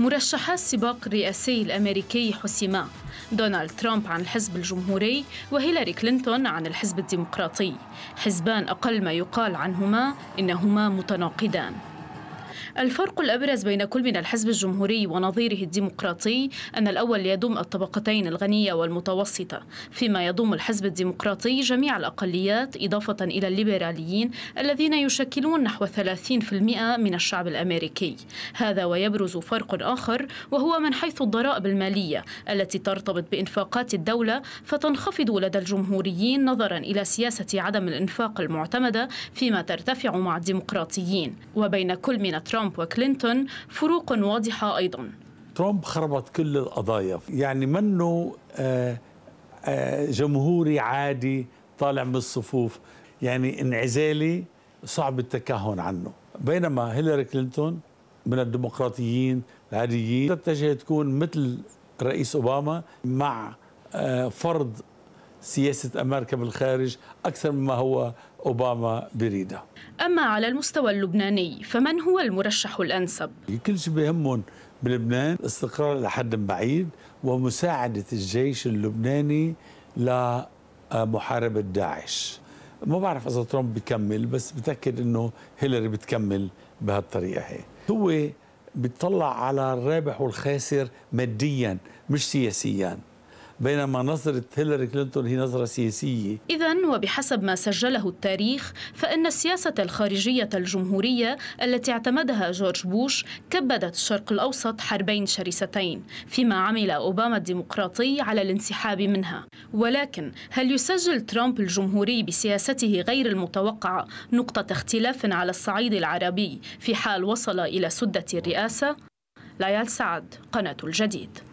مرشحا السباق الرئاسي الأمريكي حسما دونالد ترامب عن الحزب الجمهوري وهيلاري كلينتون عن الحزب الديمقراطي حزبان أقل ما يقال عنهما إنهما متناقضان الفرق الأبرز بين كل من الحزب الجمهوري ونظيره الديمقراطي أن الأول يضم الطبقتين الغنية والمتوسطة فيما يضم الحزب الديمقراطي جميع الأقليات إضافة إلى الليبراليين الذين يشكلون نحو 30% من الشعب الأمريكي هذا ويبرز فرق آخر وهو من حيث الضرائب المالية التي ترتبط بإنفاقات الدولة فتنخفض لدى الجمهوريين نظرا إلى سياسة عدم الإنفاق المعتمدة فيما ترتفع مع الديمقراطيين وبين كل من ترامب وكلينتون فروق واضحة أيضا ترامب خربط كل القضايا يعني منه آه، آه، جمهوري عادي طالع من الصفوف يعني انعزالي صعب التكهن عنه بينما هيلاري كلينتون من الديمقراطيين العاديين تتجه تكون مثل رئيس أوباما مع آه، فرض سياسة أمريكا بالخارج أكثر مما هو أوباما بريده أما على المستوى اللبناني فمن هو المرشح الأنسب؟ كل شيء بيهمهم بلبنان استقرار لحد بعيد ومساعدة الجيش اللبناني لمحاربة داعش ما بعرف إذا ترامب بيكمل بس بتأكد أنه هيلاري بتكمل بهالطريقة هي هو بيطلع على الرابح والخاسر ماديا مش سياسيا بينما نظرة هيلاري كلينتون هي نظرة سياسية إذا وبحسب ما سجله التاريخ فإن السياسة الخارجية الجمهورية التي اعتمدها جورج بوش كبدت الشرق الأوسط حربين شرستين فيما عمل أوباما الديمقراطي على الانسحاب منها ولكن هل يسجل ترامب الجمهوري بسياسته غير المتوقعة نقطة اختلاف على الصعيد العربي في حال وصل إلى سدة الرئاسة؟ ليال سعد قناة الجديد